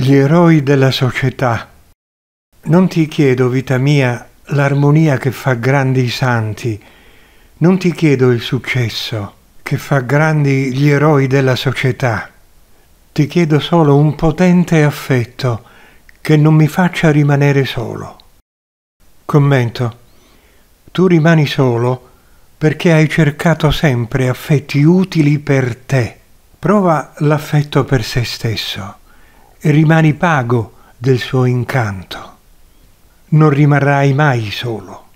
Gli eroi della società. Non ti chiedo, vita mia, l'armonia che fa grandi i santi, non ti chiedo il successo che fa grandi gli eroi della società. Ti chiedo solo un potente affetto che non mi faccia rimanere solo. Commento. Tu rimani solo perché hai cercato sempre affetti utili per te. Prova l'affetto per se stesso e rimani pago del suo incanto. Non rimarrai mai solo.